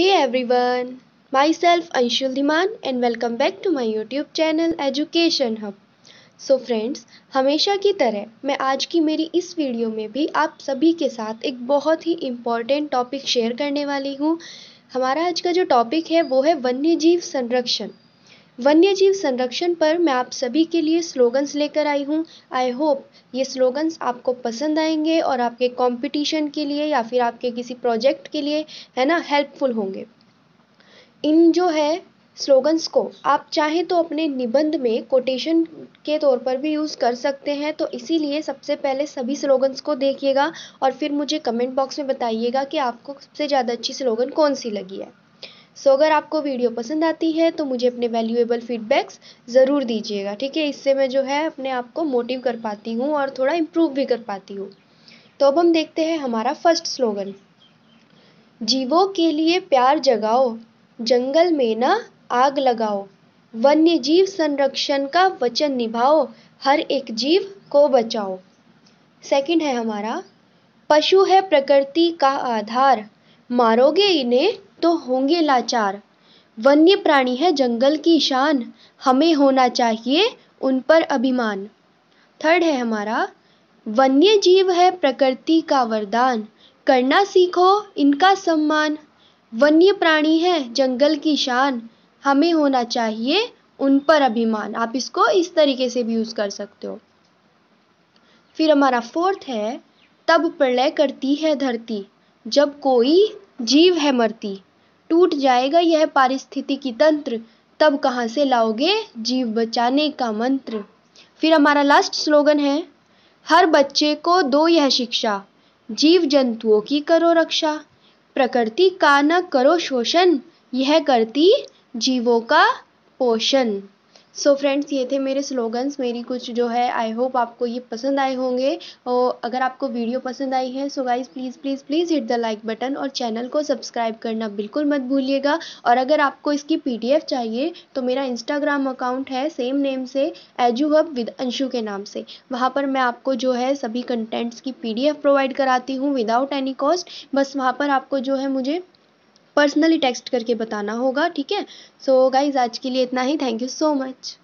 every everyone myself Anshul Dhiman and welcome back to my YouTube channel education hub so friends हमेशा की तरह मैं आज की मेरी इस वीडियो में भी आप सभी के साथ एक बहुत ही इम्पॉर्टेंट टॉपिक शेयर करने वाली हूँ हमारा आज का जो टॉपिक है वो है वन्य जीव संरक्षण वन्य जीव संरक्षण पर मैं आप सभी के लिए स्लोगन्स लेकर आई हूँ आई होप ये स्लोगन्स आपको पसंद आएंगे और आपके कंपटीशन के लिए या फिर आपके किसी प्रोजेक्ट के लिए है ना हेल्पफुल होंगे इन जो है स्लोगन्स को आप चाहें तो अपने निबंध में कोटेशन के तौर पर भी यूज़ कर सकते हैं तो इसीलिए सबसे पहले सभी स्लोगन्स को देखिएगा और फिर मुझे कमेंट बॉक्स में बताइएगा कि आपको सबसे ज़्यादा अच्छी स्लोगन कौन सी लगी है सो so, अगर आपको वीडियो पसंद आती है तो मुझे अपने वैल्यूएबल फीडबैक्स ज़रूर दीजिएगा ठीक है इससे मैं जो है अपने आप को मोटिव कर पाती हूँ और थोड़ा इम्प्रूव भी कर पाती हूँ तो अब हम देखते हैं हमारा फर्स्ट स्लोगन जीवों के लिए प्यार जगाओ जंगल में ना आग लगाओ वन्य जीव संरक्षण का वचन निभाओ हर एक जीव को बचाओ सेकंड है हमारा पशु है प्रकृति का आधार मारोगे इन्हें तो होंगे लाचार वन्य प्राणी है जंगल की शान हमें होना चाहिए उन पर अभिमान थर्ड है हमारा वन्य जीव है प्रकृति का वरदान करना सीखो इनका सम्मान वन्य प्राणी है जंगल की शान हमें होना चाहिए उन पर अभिमान आप इसको इस तरीके से भी यूज़ कर सकते हो फिर हमारा फोर्थ है तब प्रलय करती है धरती जब कोई जीव है मरती टूट जाएगा यह पारिस्थितिकी तंत्र तब कहाँ से लाओगे जीव बचाने का मंत्र फिर हमारा लास्ट स्लोगन है हर बच्चे को दो यह शिक्षा जीव जंतुओं की करो रक्षा प्रकृति का न करो शोषण यह करती जीवों का पोषण सो so फ्रेंड्स ये थे मेरे स्लोगन्स मेरी कुछ जो है आई होप आपको ये पसंद आए होंगे और अगर आपको वीडियो पसंद आई है so guys please please please hit the like button और चैनल को सब्सक्राइब करना बिल्कुल मत भूलिएगा और अगर आपको इसकी पी चाहिए तो मेरा इंस्टाग्राम अकाउंट है सेम नेम से एजू हब विद अंशु के नाम से वहाँ पर मैं आपको जो है सभी कंटेंट्स की पी प्रोवाइड कराती हूँ विदाउट एनी कॉस्ट बस वहाँ पर आपको जो है मुझे पर्सनली टेक्स्ट करके बताना होगा ठीक है सो गाइज आज के लिए इतना ही थैंक यू सो मच